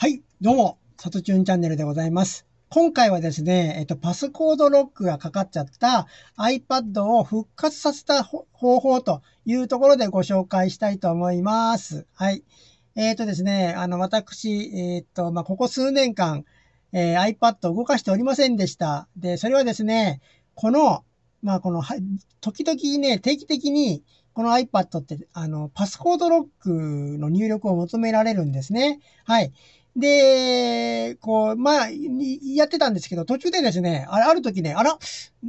はい、どうも、さとちゅんチャンネルでございます。今回はですね、えっと、パスコードロックがかかっちゃった iPad を復活させた方法というところでご紹介したいと思います。はい。えっ、ー、とですね、あの、私、えっ、ー、と、まあ、ここ数年間、えー、iPad を動かしておりませんでした。で、それはですね、この、まあ、この、時々ね、定期的に、この iPad って、あの、パスコードロックの入力を求められるんですね。はい。で、こう、まあ、やってたんですけど、途中でですね、あある時ね、あら、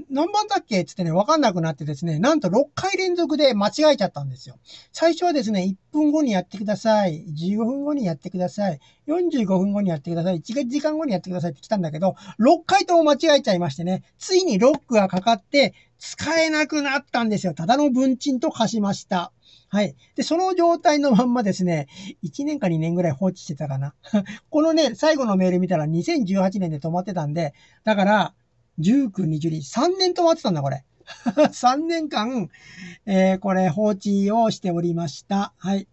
何番だっけつってね、わかんなくなってですね、なんと6回連続で間違えちゃったんですよ。最初はですね、1分後にやってください。15分後にやってください。45分後にやってください。1時間後にやってくださいって来たんだけど、6回とも間違えちゃいましてね、ついにロックがかかって、使えなくなったんですよ。ただの文鎮と化しました。はい。で、その状態のまんまですね、1年か2年ぐらい放置してたかな。このね、最後のメール見たら2018年で止まってたんで、だから、19、20、3年止まってたんだ、これ。3 年間、えー、これ放置をしておりました。はい。っ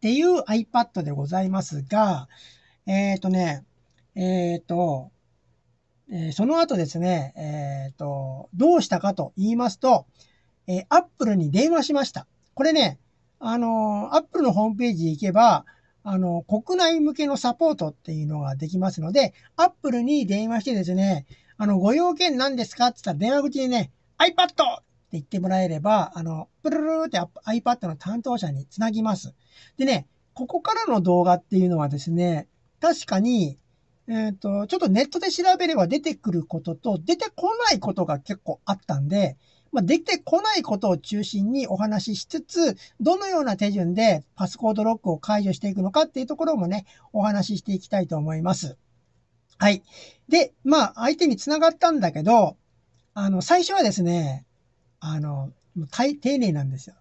ていう iPad でございますが、えっ、ー、とね、えっ、ー、と、えー、その後ですね、えっ、ー、と、どうしたかと言いますと、えー、Apple に電話しました。これね、あの、Apple のホームページ行けば、あの、国内向けのサポートっていうのができますので、Apple に電話してですね、あの、ご用件何ですかって言ったら電話口にね、iPad って言ってもらえれば、あの、プルルルって iPad の担当者につなぎます。でね、ここからの動画っていうのはですね、確かに、えっ、ー、と、ちょっとネットで調べれば出てくることと、出てこないことが結構あったんで、まあ、出てこないことを中心にお話ししつつ、どのような手順でパスコードロックを解除していくのかっていうところもね、お話ししていきたいと思います。はい。で、まあ、相手に繋がったんだけど、あの、最初はですね、あの、丁寧なんですよ。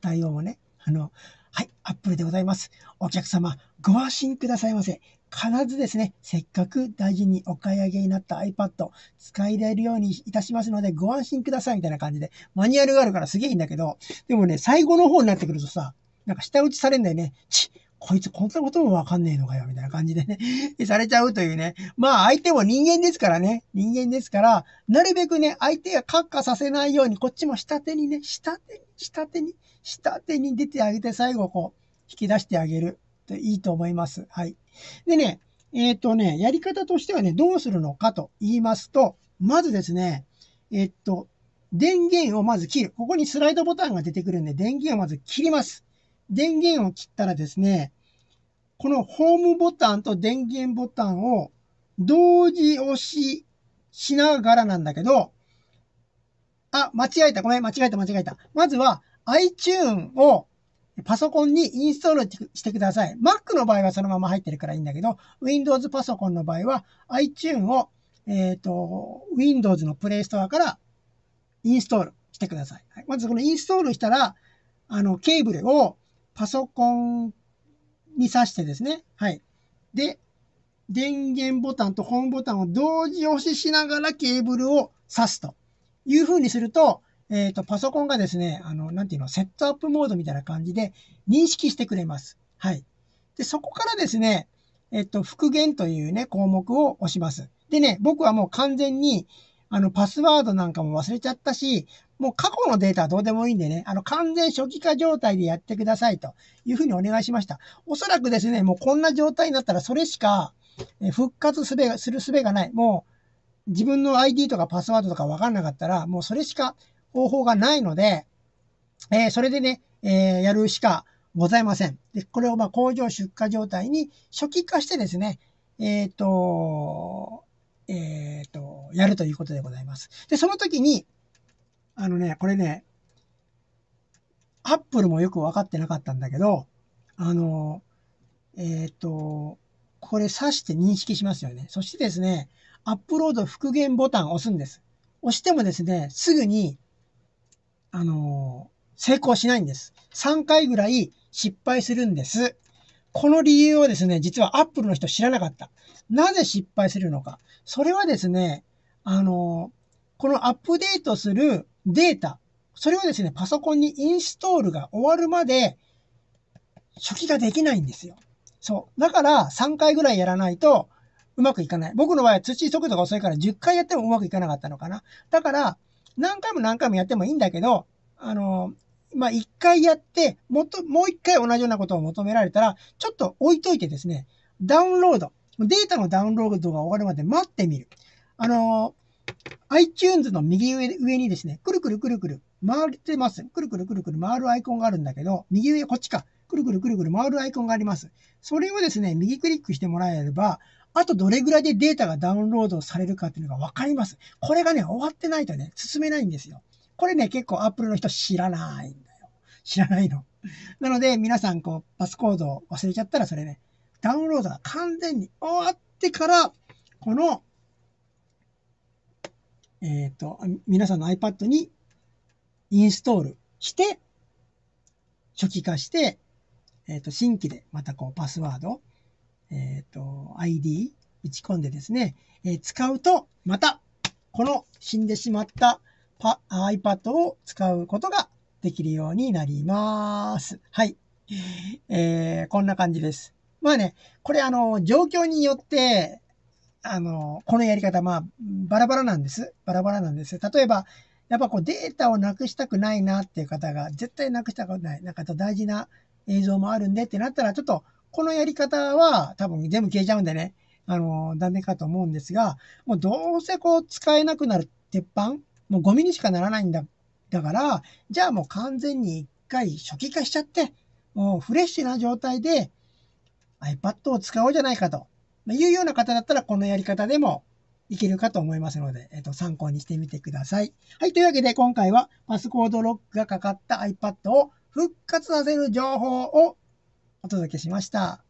対応もね。あの、はい、アップルでございます。お客様、ご安心くださいませ。必ずですね、せっかく大事にお買い上げになった iPad、使い入れるようにいたしますので、ご安心くださいみたいな感じで、マニュアルがあるからすげえいいんだけど、でもね、最後の方になってくるとさ、なんか下打ちされんだよね。ちっこいつこんなこともわかんねえのかよ、みたいな感じでね されちゃうというね。まあ相手も人間ですからね。人間ですから、なるべくね、相手が閣下させないように、こっちも下手にね、下手に、下手に、下手に出てあげて、最後こう、引き出してあげるといいと思います。はい。でね、えっ、ー、とね、やり方としてはね、どうするのかと言いますと、まずですね、えっと、電源をまず切る。ここにスライドボタンが出てくるんで、電源をまず切ります。電源を切ったらですね、このホームボタンと電源ボタンを同時押ししながらなんだけど、あ、間違えた。ごめん、間違えた、間違えた。まずは iTune をパソコンにインストールしてください。Mac の場合はそのまま入ってるからいいんだけど、Windows パソコンの場合は iTune を、えっ、ー、と、Windows のプレイストアからインストールしてください。はい、まずこのインストールしたら、あの、ケーブルをパソコンに挿してですね、はい。で、電源ボタンとホームボタンを同時押ししながらケーブルを挿すという風にすると、えっ、ー、と、パソコンがですね、あの、なんていうの、セットアップモードみたいな感じで認識してくれます。はい。で、そこからですね、えっ、と、復元というね、項目を押します。でね、僕はもう完全に、あの、パスワードなんかも忘れちゃったし、もう過去のデータはどうでもいいんでね、あの、完全初期化状態でやってくださいというふうにお願いしました。おそらくですね、もうこんな状態になったらそれしか復活すべ、するすべがない。もう自分の ID とかパスワードとかわかんなかったら、もうそれしか方法がないので、えー、それでね、えー、やるしかございません。で、これをまあ工場出荷状態に初期化してですね、えっ、ー、と、えっ、と、やるということでございます。で、その時に、あのね、これね、アップルもよく分かってなかったんだけど、あの、えっ、ー、と、これ刺して認識しますよね。そしてですね、アップロード復元ボタンを押すんです。押してもですね、すぐに、あの、成功しないんです。3回ぐらい失敗するんです。この理由をですね、実はアップルの人知らなかった。なぜ失敗するのか。それはですね、あの、このアップデートするデータ、それをですね、パソコンにインストールが終わるまで、初期ができないんですよ。そう。だから、3回ぐらいやらないと、うまくいかない。僕の場合は通知速度が遅いから10回やってもうまくいかなかったのかな。だから、何回も何回もやってもいいんだけど、あの、まあ、1回やって、もっと、もう1回同じようなことを求められたら、ちょっと置いといてですね、ダウンロード、データのダウンロードが終わるまで待ってみる。あの、iTunes の右上にですね、くるくるくるくる回ってます。くるくるくるくる回るアイコンがあるんだけど、右上、こっちか。くるくるくるくる回るアイコンがあります。それをですね、右クリックしてもらえれば、あとどれぐらいでデータがダウンロードされるかっていうのがわかります。これがね、終わってないとね、進めないんですよ。これね、結構 Apple の人知らないんだよ。知らないの。なので、皆さん、こう、パスコードを忘れちゃったら、それね、ダウンロードが完全に終わってから、このえっ、ー、と、皆さんの iPad にインストールして、初期化して、えっ、ー、と、新規でまたこうパスワード、えっ、ー、と、ID 打ち込んでですね、えー、使うと、また、この死んでしまったパ iPad を使うことができるようになります。はい。えー、こんな感じです。まあね、これあの、状況によって、あの、このやり方、まあ、バラバラなんです。バラバラなんです。例えば、やっぱこうデータをなくしたくないなっていう方が、絶対なくしたくない、なんか大事な映像もあるんでってなったら、ちょっと、このやり方は多分全部消えちゃうんでね、あの、ダメかと思うんですが、もうどうせこう使えなくなる鉄板、もうゴミにしかならないんだ、だから、じゃあもう完全に一回初期化しちゃって、もうフレッシュな状態で iPad を使おうじゃないかと。まあ、いうような方だったら、このやり方でもいけるかと思いますので、えっ、と、参考にしてみてください。はい。というわけで、今回はパスコードロックがかかった iPad を復活させる情報をお届けしました。